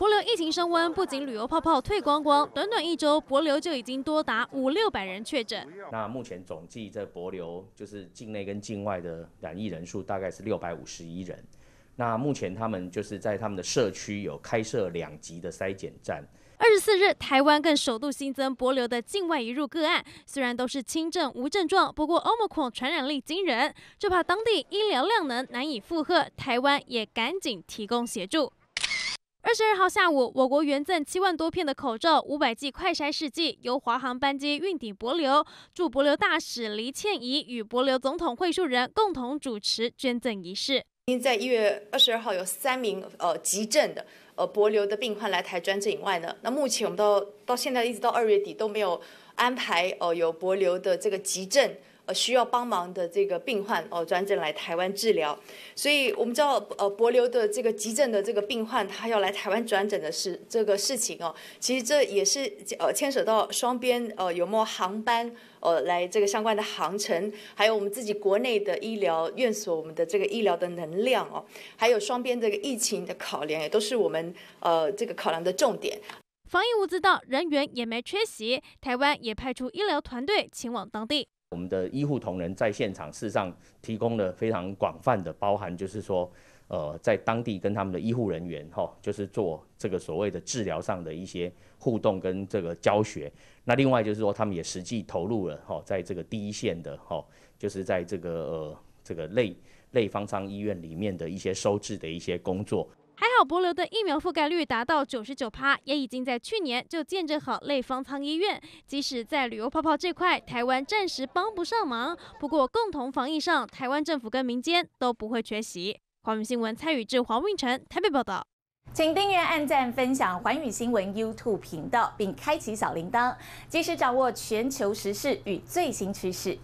博流疫情升温，不仅旅游泡泡退光光，短短一周，博流就已经多达五六百人确诊。那目前总计这博流就是境内跟境外的染疫人数大概是六百五十一人。那目前他们就是在他们的社区有开设两级的筛检站。二十四日，台湾更首度新增博流的境外移入个案，虽然都是轻症无症状，不过 Omicron 传染力惊人，就怕当地医疗量能难以负荷，台湾也赶紧提供协助。二十二号下午，我国援赠七万多片的口罩、五百剂快筛试剂，由华航班机运抵博流，驻博流大使黎倩怡与博流总统会述人共同主持捐赠仪式。因在一月二十二号有三名呃急症的呃博流的病患来台捐赠以外呢，那目前我们到到现在一直到二月底都没有安排呃有博流的这个急症。需要帮忙的这个病患哦，转诊来台湾治疗，所以我们知道，呃，博流的这个急诊的这个病患他要来台湾转诊的事，这个事情哦，其实这也是呃牵扯到双边呃有没有航班呃，来这个相关的航程，还有我们自己国内的医疗院所我们的这个医疗的能量哦，还有双边这个疫情的考量也都是我们呃这个考量的重点。防疫物资到，人员也没缺席，台湾也派出医疗团队前往当地。我们的医护同仁在现场事实上提供了非常广泛的，包含就是说，呃，在当地跟他们的医护人员哈，就是做这个所谓的治疗上的一些互动跟这个教学。那另外就是说，他们也实际投入了哈，在这个第一线的哈，就是在这个呃这个类类方舱医院里面的一些收治的一些工作。还好，博流的疫苗覆盖率达到九十九趴，也已经在去年就建证好类方舱医院。即使在旅游泡泡这块，台湾暂时帮不上忙。不过，共同防疫上，台湾政府跟民间都不会缺席。环宇新闻蔡宇智、黄运成台北报道。请订阅、按赞、分享环宇新闻 YouTube 频道，并开启小铃铛，及时掌握全球时事与最新趋势。